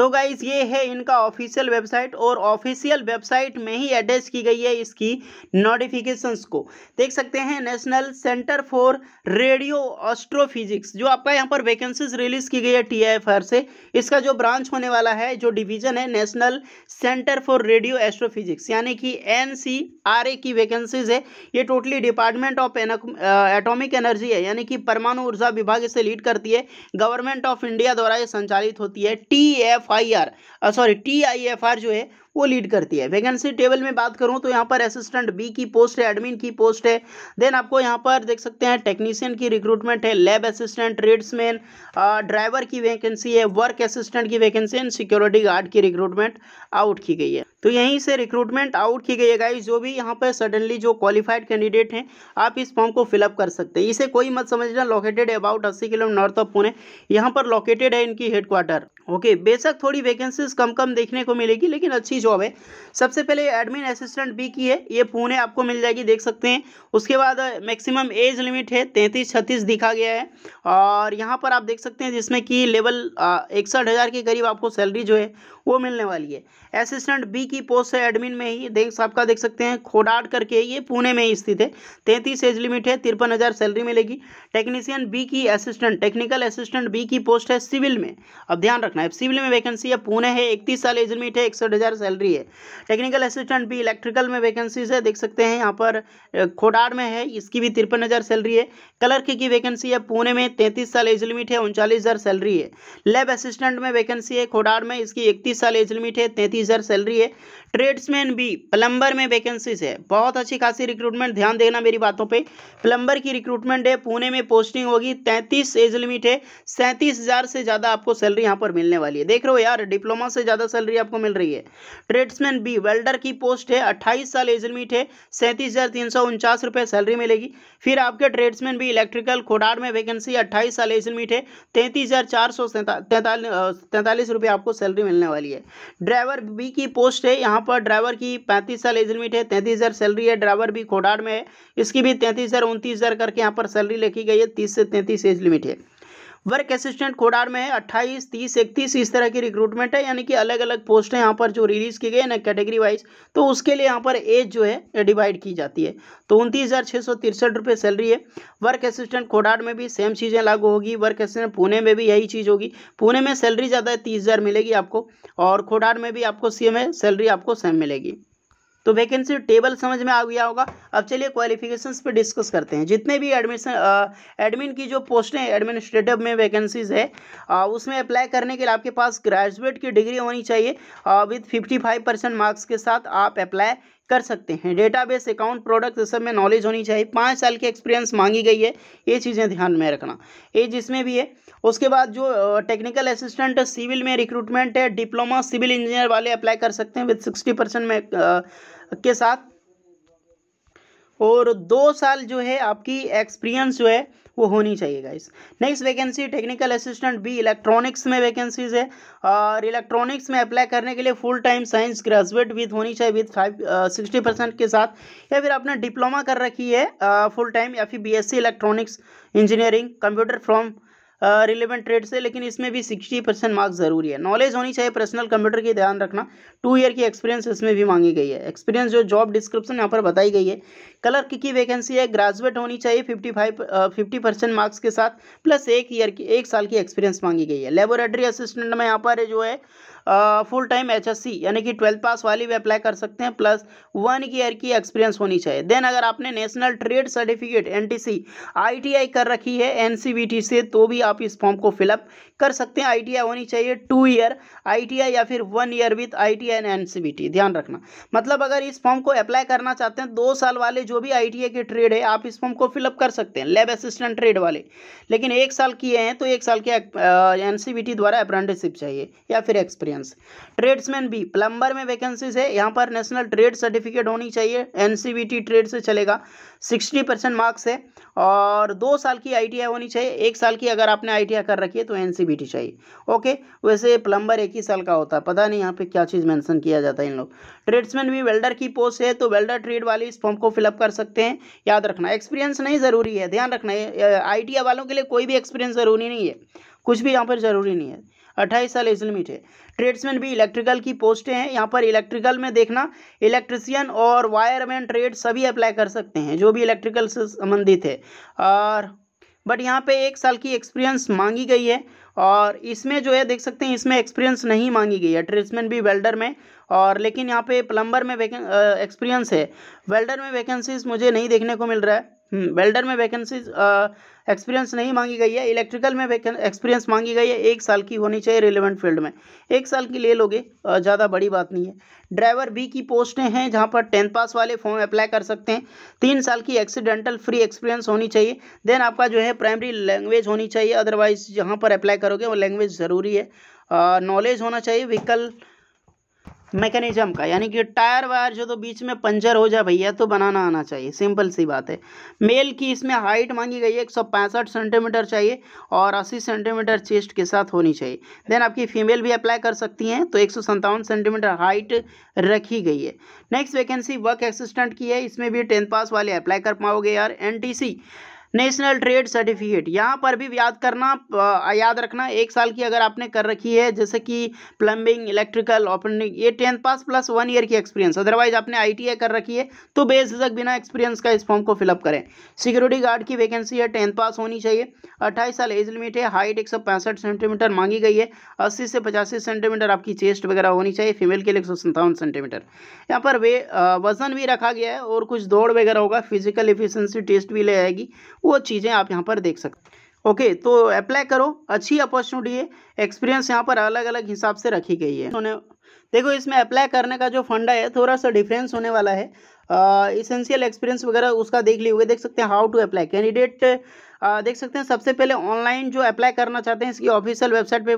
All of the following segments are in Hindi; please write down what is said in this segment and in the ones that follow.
सो so गाइज ये है इनका ऑफिशियल वेबसाइट और ऑफिशियल वेबसाइट में ही एड्रेस की गई है इसकी नोटिफिकेशंस को देख सकते हैं national centre for radio astrophysics जो आपका यहाँ पर वैकेंसीज रिलीज की गई है टी से इसका जो ब्रांच होने वाला है जो डिवीजन है national centre for radio astrophysics यानी कि एन की वैकेंसीज है ये totally department of atomic energy है यानी कि परमाणु ऊर्जा विभाग इसे लीड करती है गवर्नमेंट ऑफ इंडिया द्वारा ये संचालित होती है T F F I R sorry T I F R जो है वो लीड करती है वैकेंसी टेबल में बात करूँ तो यहाँ पर असिस्टेंट बी की पोस्ट है एडमिन की पोस्ट है देन आपको यहाँ पर देख सकते हैं टेक्नीशियन की रिक्रूटमेंट है लैब असिस्टेंट ट्रेड्समैन ड्राइवर की वैकेंसी है वर्क असिस्टेंट की वैकेंसी एंड सिक्योरिटी गार्ड की रिक्रूटमेंट आउट की गई है तो यहीं से रिक्रूटमेंट आउट की गई है गाइज जो भी यहाँ पर सडनली जो क्वालिफाइड कैंडिडेट हैं आप इस फॉर्म को फिलअप कर सकते हैं इसे कोई मत समझना लोकेटेड अबाउट अस्सी किलोमीटर नॉर्थ ऑफ पुणे यहाँ पर लोकेटेड है इनकी हेडक्वार्टर ओके बेशक थोड़ी वैकेंसीज कम कम देखने को मिलेगी लेकिन अच्छी जॉब है सबसे पहले एडमिन असिस्टेंट बी की है ये पुणे आपको मिल जाएगी देख सकते हैं उसके बाद मैक्सिमम एज लिमिट है तैंतीस छत्तीस दिखा गया है और यहाँ पर आप देख सकते हैं जिसमें कि लेवल इकसठ हज़ार के करीब आपको सैलरी जो है वो मिलने वाली है असिस्टेंट बी की पोस्ट है एडमिन में ही देख आपका देख सकते हैं खोडाट करके ये पुणे में स्थित है तैंतीस एज लिमिट है तिरपन हज़ार सैलरी मिलेगी टेक्नीशियन बी की असिस्टेंट टेक्निकल असिस्टेंट बी की पोस्ट है सिविल में अब ध्यान रखना है सिविल में वैकेंसी है पुणे है इकतीस साल एज लिमिट है इकसठ हज़ार सैलरी है टेक्निकल असिस्टेंट बी इलेक्ट्रिकल में वैकेंसीज है देख सकते हैं यहाँ पर खोडाड़ में है इसकी भी तिरपन हज़ार सैलरी है क्लर्क की वैकेंसी है पुणे में तैंतीस साल एज लिमिट है उनचालीस हज़ार सैलरी है लैब असिस्टेंट में वैकेंसी है खोडाड़ में इसकी इकतीस इकतीस साल एज लिमिट है तैंतीस हज़ार सैलरी है ट्रेड्समैन भी प्लम्बर में वैकेंसीज है बहुत अच्छी खासी रिक्रूटमेंट ध्यान देना मेरी बातों पे प्लम्बर की रिक्रूटमेंट है पुणे में पोस्टिंग होगी तैंतीस एज लिमिट है सैंतीस हज़ार से ज़्यादा आपको सैलरी यहाँ पर मिलने वाली है देख रहे हो यार डिप्लोमा से ज़्यादा सैलरी आपको मिल रही है ट्रेड्समैन बी वेल्डर की पोस्ट है अट्ठाईस साल एज लिमिट है सैंतीस हज़ार सैलरी मिलेगी फिर आपके ट्रेड्समैन भी इलेक्ट्रिकल खोडाड़ में वैकेंसी अट्ठाईस साल एज लिमिट है तैंतीस हज़ार चार सौ तैंतालीस रुपये आपको सैलरी मिलने वाली वाली है ड्राइवर बी की पोस्ट है यहाँ पर ड्राइवर की पैंतीस साल एज लिमिट है तैंतीस हज़ार सैलरी है ड्राइवर बी खोडाड़ में है इसकी भी तैंतीस हज़ार उनतीस हज़ार करके यहाँ पर सैलरी लिखी गई है तीस से तैंतीस एज लिमिट है वर्क असिस्टेंट कोडार में है अट्ठाईस तीस इकतीस इस तरह की रिक्रूटमेंट है यानी कि अलग अलग पोस्ट है यहाँ पर जो रिलीज की गई है ना कैटेगरी वाइज तो उसके लिए यहाँ पर एज जो है डिवाइड की जाती है तो उनतीस हज़ार छः सौ तिरसठ रुपये सैलरी है वर्क असिस्टेंट कोडार में भी सेम चीज़ें लागू होगी वर्क असिस्टेंट पुणे में भी यही चीज़ होगी पुणे में सैलरी ज़्यादा है तीस हज़ार मिलेगी आपको और कोडार में भी आपको सेम है सैलरी आपको सेम मिलेगी तो वैकेंसी टेबल समझ में आ गया होगा अब चलिए क्वालिफिकेशंस पे डिस्कस करते हैं जितने भी एडमिशन एडमिन की जो पोस्टें एडमिनिस्ट्रेटिव में वैकेंसीज है आ, उसमें अप्लाई करने के लिए आपके पास ग्रेजुएट की डिग्री होनी चाहिए with fifty five percent marks के साथ आप अप्लाई कर सकते हैं डेटाबेस अकाउंट प्रोडक्ट सब में नॉलेज होनी चाहिए पाँच साल की एक्सपीरियंस मांगी गई है ये चीज़ें ध्यान में रखना ये जिसमें भी है उसके बाद जो टेक्निकल असिस्टेंट सिविल में रिक्रूटमेंट है डिप्लोमा सिविल इंजीनियर वाले अप्लाई कर सकते हैं विद सिक्सटी परसेंट में आ, के साथ और दो साल जो है आपकी एक्सपीरियंस जो है वो होनी चाहिए guys next vacancy technical assistant B electronics में वैकेंसीज है और इलेक्ट्रॉनिक्स में अप्लाई करने के लिए full time science graduate with होनी चाहिए विथ फाइव सिक्सटी परसेंट के साथ या फिर आपने डिप्लोमा कर रखी है फुल uh, टाइम या फिर B electronics engineering computer from relevant trade से लेकिन इसमें भी सिक्सटी परसेंट मार्क्स ज़रूरी है नॉलेज होनी चाहिए पर्सनल कंप्यूटर की ध्यान रखना टू ईयर की एक्सपीरियंस इसमें भी मांगी गई है एक्सपीरियंस जो जॉब डिस्क्रिप्शन यहाँ पर बताई गई है क्लर्क की वैकेंसी है ग्रेजुएट होनी चाहिए fifty five fifty percent marks के साथ प्लस एक ईयर की एक साल की एक्सपीरियंस मांगी गई है लेबोरेटरी असिस्टेंट में यहाँ पर जो है फुल टाइम एचएससी यानी कि ट्वेल्थ पास वाली भी अप्लाई कर सकते हैं प्लस वन ईयर की एक्सपीरियंस होनी चाहिए देन अगर आपने national trade certificate NTC ITI कर रखी है एनसीबीटी से तो भी आप इस फॉर्म को फिलअप कर सकते हैं आईटीआई होनी चाहिए टू ईयर आईटीआई या फिर one year with I and NCBT ध्यान रखना मतलब अगर इस फॉर्म को अप्लाई करना चाहते हैं दो साल वाले जो भी आई के ट्रेड है आप इस फॉर्म को फिलअप कर सकते हैं लेब असिस्टेंट ट्रेड वाले लेकिन एक साल किए हैं तो एक साल के एन द्वारा अप्रेंटिसिप चाहिए या फिर एक्सपीरियंस वैकेंसी ट्रेड्समैन भी प्लम्बर में वैकेंसीज है यहाँ पर नेशनल ट्रेड सर्टिफिकेट होनी चाहिए एनसीबीटी ट्रेड से चलेगा सिक्सटी परसेंट मार्क्स है और दो साल की आईटीआई होनी चाहिए एक साल की अगर आपने आईटीआई कर रखी है तो एनसीबीटी चाहिए ओके वैसे प्लम्बर एक ही साल का होता है पता नहीं यहाँ पर क्या चीज़ मैंसन किया जाता है इन लोग ट्रेड्समैन भी वेल्डर की पोस्ट है तो वेल्डर ट्रेड वाले इस फॉर्म को फिलअप कर सकते हैं याद रखना एक्सपीरियंस नहीं ज़रूरी है ध्यान रखना आई वालों के लिए कोई भी एक्सपीरियंस ज़रूरी नहीं है कुछ भी यहाँ पर ज़रूरी नहीं है अट्ठाईस साल एज लिमिट है ट्रेड्समैन भी इलेक्ट्रिकल की पोस्टें हैं यहाँ पर इलेक्ट्रिकल में देखना इलेक्ट्रिशियन और वायरमैन ट्रेड सभी अप्लाई कर सकते हैं जो भी इलेक्ट्रिकल से संबंधित है और बट यहाँ पे एक साल की एक्सपीरियंस मांगी गई है और इसमें जो है देख सकते हैं इसमें एक्सपीरियंस नहीं मांगी गई है ट्रेड्समैन भी वेल्डर में और लेकिन यहाँ पे प्लम्बर में एक्सपीरियंस है वेल्डर में वैकेंसीज मुझे नहीं देखने को मिल रहा है हम्म, वेल्डर में वैकेंसी एक्सपीरियंस नहीं मांगी गई है इलेक्ट्रिकल में एक्सपीरियंस मांगी गई है एक साल की होनी चाहिए रिलेवेंट फील्ड में एक साल की ले लोगे ज़्यादा बड़ी बात नहीं है ड्राइवर बी की पोस्टें हैं जहाँ पर टेंथ पास वाले फॉर्म अप्लाई कर सकते हैं तीन साल की एक्सीडेंटल फ्री एक्सपीरियंस होनी चाहिए देन आपका जो है प्राइमरी लैंग्वेज होनी चाहिए अदरवाइज जहाँ पर अप्लाई करोगे वो लैंग्वेज ज़रूरी है नॉलेज होना चाहिए व्हीकल मैकेनिज्म का यानी कि टायर वायर जो तो बीच में पंचर हो जाए भैया तो बनाना आना चाहिए सिंपल सी बात है मेल की इसमें हाइट मांगी गई है एक सेंटीमीटर चाहिए और 80 सेंटीमीटर चेस्ट के साथ होनी चाहिए देन आपकी फीमेल भी अप्लाई कर सकती हैं तो एक सेंटीमीटर हाइट रखी गई है नेक्स्ट वैकेंसी वर्क असिस्टेंट की है इसमें भी टेंथ पास वाले अप्लाई कर पाओगे यार एन नेशनल ट्रेड सर्टिफिकेट यहाँ पर भी याद करना याद रखना एक साल की अगर आपने कर रखी है जैसे कि प्लम्बिंग इलेक्ट्रिकल ओपनिंग ये tenth pass plus one year की एक्सपीरियंस अदरवाइज आपने आई कर रखी है तो बेझक बिना एक्सपीरियंस का इस फॉर्म को फिलअप करें सिक्योरिटी गार्ड की वैकेंसी है टेंथ पास होनी चाहिए अट्ठाईस साल एज लिमिट है हाइट एक सेंटीमीटर मांगी गई है अस्सी से पचासी सेंटीमीटर आपकी चेस्ट वगैरह होनी चाहिए फीमेल के लिए एक सेंटीमीटर यहाँ पर वे वजन भी रखा गया है और कुछ दौड़ वगैरह होगा फिजिकल इफिशेंसी टेस्ट भी ले आएगी वो चीज़ें आप यहाँ पर देख सकते ओके okay, तो अप्लाई करो अच्छी अपॉर्चुनिटी है एक्सपीरियंस यहाँ पर अलग अलग हिसाब से रखी गई है उन्होंने देखो इसमें अप्लाई करने का जो फंडा है थोड़ा सा डिफरेंस होने वाला है इसेंशियल एक्सपीरियंस वगैरह उसका देख लिए हुए देख सकते हैं हाउ टू अप्लाई कैंडिडेट देख सकते हैं सबसे पहले ऑनलाइन जो अप्लाई करना चाहते हैं इसकी ऑफिशियल वेबसाइट पे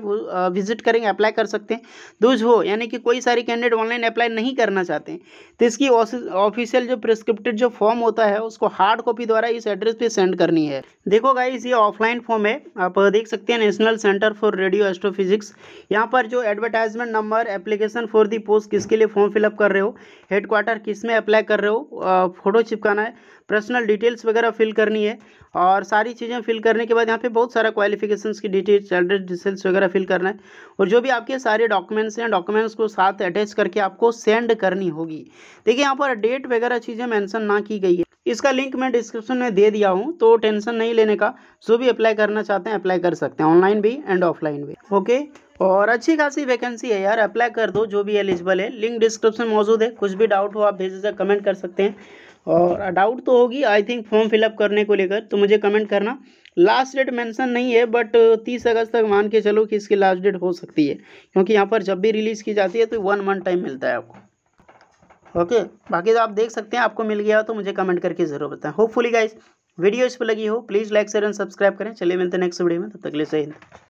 विजिट करेंगे अप्लाई कर सकते हैं दूज हो यानी कि कोई सारी कैंडिडेट ऑनलाइन अप्लाई नहीं करना चाहते हैं तो इसकी ऑफिशियल जो प्रिस्क्रिप्टेड जो फॉर्म होता है उसको हार्ड कॉपी द्वारा इस एड्रेस पर सेंड करनी है देखो भाई ये ऑफलाइन फॉर्म है आप देख सकते हैं national centre for radio astrophysics यहाँ पर जो advertisement number application for the post किसके लिए फॉर्म फिलअप कर रहे हो हेडक्वार्टर किस में अप्लाई कर रहे हो फोटो चिपकाना है पर्सनल डिटेल्स वगैरह फिल करनी है और सारी चीज़ें फिल करने के बाद यहाँ पे बहुत सारा क्वालिफिकेशंस की डिटेल्स एड्रेस डिटेल्स वगैरह फिल करना है और जो भी आपके सारे डॉक्यूमेंट्स हैं डॉक्यूमेंट्स को साथ अटैच करके आपको सेंड करनी होगी देखिए यहाँ पर डेट वगैरह चीज़ें मैंसन ना की गई है इसका लिंक मैं डिस्क्रिप्शन में दे दिया हूँ तो टेंशन नहीं लेने का जो भी अप्लाई करना चाहते हैं अप्लाई कर सकते हैं ऑनलाइन भी एंड ऑफलाइन भी ओके और अच्छी खासी वैकेंसी है यार अप्लाई कर दो जो भी एलिजिबल है लिंक डिस्क्रिप्शन मौजूद है कुछ भी डाउट हो आप भेज कमेंट कर सकते हैं और डाउट तो होगी आई थिंक फॉर्म फिलअप करने को लेकर तो मुझे कमेंट करना लास्ट डेट मेंशन नहीं है बट तीस अगस्त तक मान के चलो कि इसकी लास्ट डेट हो सकती है क्योंकि यहाँ पर जब भी रिलीज़ की जाती है तो वन मंथ टाइम मिलता है आपको ओके बाकी तो आप देख सकते हैं आपको मिल गया तो मुझे कमेंट करके ज़रूर बताएं होपफुली गाइज वीडियो इस पर लगी हो please like share and subscribe करें चलिए मिलते हैं नेक्स्ट वीडियो में तब तक ले सही